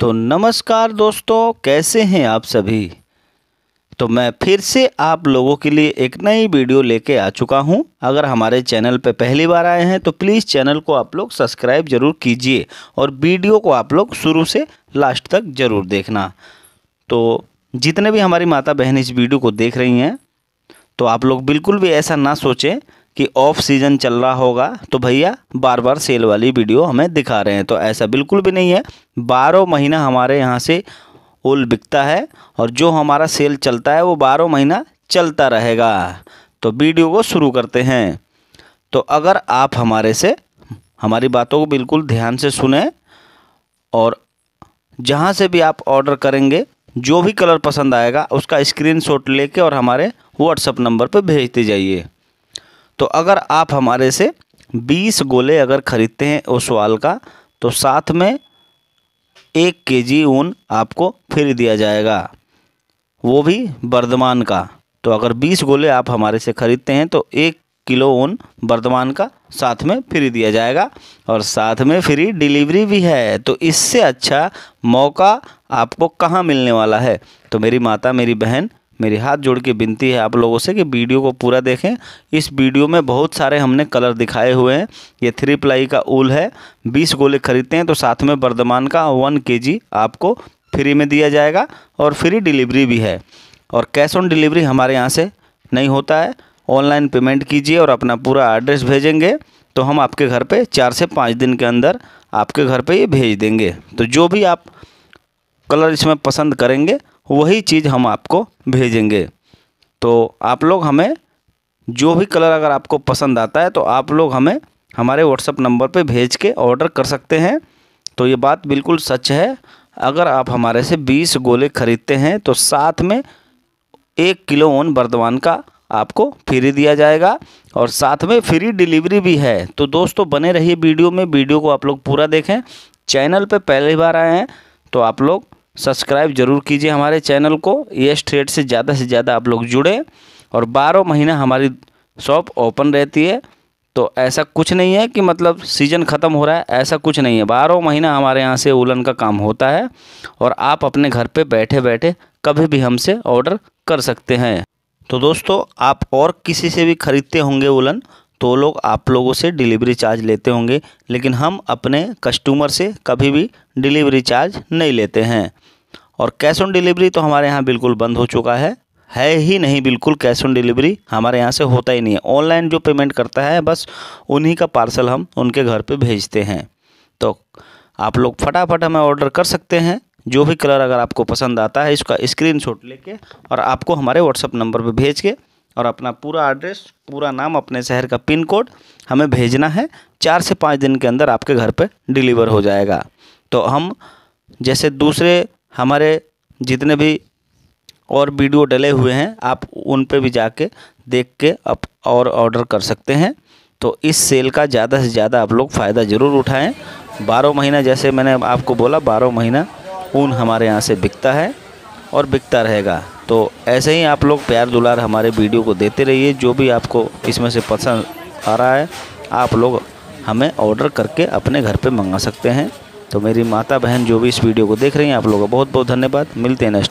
तो नमस्कार दोस्तों कैसे हैं आप सभी तो मैं फिर से आप लोगों के लिए एक नई वीडियो लेके आ चुका हूं अगर हमारे चैनल पर पहली बार आए हैं तो प्लीज़ चैनल को आप लोग सब्सक्राइब जरूर कीजिए और वीडियो को आप लोग शुरू से लास्ट तक ज़रूर देखना तो जितने भी हमारी माता बहन इस वीडियो को देख रही हैं तो आप लोग बिल्कुल भी ऐसा ना सोचें कि ऑफ सीजन चल रहा होगा तो भैया बार बार सेल वाली वीडियो हमें दिखा रहे हैं तो ऐसा बिल्कुल भी नहीं है बारह महीना हमारे यहाँ से ओल बिकता है और जो हमारा सेल चलता है वो बारह महीना चलता रहेगा तो वीडियो को शुरू करते हैं तो अगर आप हमारे से हमारी बातों को बिल्कुल ध्यान से सुने और जहाँ से भी आप ऑर्डर करेंगे जो भी कलर पसंद आएगा उसका स्क्रीनशॉट लेके और हमारे व्हाट्सअप नंबर पर भेजते जाइए तो अगर आप हमारे से बीस गोले अगर ख़रीदते हैं उस वाल का तो साथ में एक के जी ऊन आपको फ्री दिया जाएगा वो भी वर्धमान का तो अगर बीस गोले आप हमारे से ख़रीदते हैं तो एक किलो ऊन वर्धमान का साथ में फ्री दिया जाएगा और साथ में फ्री डिलीवरी भी है तो इससे अच्छा मौका आपको कहाँ मिलने वाला है तो मेरी माता मेरी बहन मेरी हाथ जोड़ के विनती है आप लोगों से कि वीडियो को पूरा देखें इस वीडियो में बहुत सारे हमने कलर दिखाए हुए हैं ये थ्री प्लाई का ऊल है बीस गोले खरीदते हैं तो साथ में वर्धमान का वन के आपको फ्री में दिया जाएगा और फ्री डिलीवरी भी है और कैश ऑन डिलीवरी हमारे यहाँ से नहीं होता है ऑनलाइन पेमेंट कीजिए और अपना पूरा एड्रेस भेजेंगे तो हम आपके घर पे चार से पाँच दिन के अंदर आपके घर पे ये भेज देंगे तो जो भी आप कलर इसमें पसंद करेंगे वही चीज़ हम आपको भेजेंगे तो आप लोग हमें जो भी कलर अगर आपको पसंद आता है तो आप लोग हमें हमारे व्हाट्सअप नंबर पे भेज के ऑर्डर कर सकते हैं तो ये बात बिल्कुल सच है अगर आप हमारे से 20 गोले ख़रीदते हैं तो साथ में एक किलो ओन बर्दवान का आपको फ्री दिया जाएगा और साथ में फ्री डिलीवरी भी है तो दोस्तों बने रहिए वीडियो में वीडियो को आप लोग पूरा देखें चैनल पे पहली बार आए हैं तो आप लोग सब्सक्राइब जरूर कीजिए हमारे चैनल को ये स्ट्रेट से ज़्यादा से ज़्यादा आप लोग जुड़े और बारह महीना हमारी शॉप ओपन रहती है तो ऐसा कुछ नहीं है कि मतलब सीज़न ख़त्म हो रहा है ऐसा कुछ नहीं है बारह महीना हमारे यहाँ से उलन का काम होता है और आप अपने घर पे बैठे बैठे कभी भी हमसे ऑर्डर कर सकते हैं तो दोस्तों आप और किसी से भी ख़रीदते होंगे उलन तो लोग आप लोगों से डिलीवरी चार्ज लेते होंगे लेकिन हम अपने कस्टमर से कभी भी डिलीवरी चार्ज नहीं लेते हैं और कैश ऑन डिलीवरी तो हमारे यहाँ बिल्कुल बंद हो चुका है है ही नहीं बिल्कुल कैश ऑन डिलीवरी हमारे यहाँ से होता ही नहीं है ऑनलाइन जो पेमेंट करता है बस उन्हीं का पार्सल हम उनके घर पे भेजते हैं तो आप लोग फटाफट हमें ऑर्डर कर सकते हैं जो भी कलर अगर आपको पसंद आता है इसका शॉट लेके और आपको हमारे व्हाट्सअप नंबर पे भेज के और अपना पूरा एड्रेस पूरा नाम अपने शहर का पिन कोड हमें भेजना है चार से पाँच दिन के अंदर आपके घर पर डिलीवर हो जाएगा तो हम जैसे दूसरे हमारे जितने भी और वीडियो डले हुए हैं आप उन पे भी जाके देख के आप और ऑर्डर कर सकते हैं तो इस सेल का ज़्यादा से ज़्यादा आप लोग फ़ायदा ज़रूर उठाएं बारह महीना जैसे मैंने आपको बोला बारह महीना ऊन हमारे यहाँ से बिकता है और बिकता रहेगा तो ऐसे ही आप लोग प्यार दुलार हमारे वीडियो को देते रहिए जो भी आपको इसमें से पसंद आ रहा है आप लोग हमें ऑर्डर करके अपने घर पे मंगा सकते हैं तो मेरी माता बहन जो भी इस वीडियो को देख रही हैं आप लोगों का बहुत बहुत धन्यवाद मिलते हैं नेक्स्ट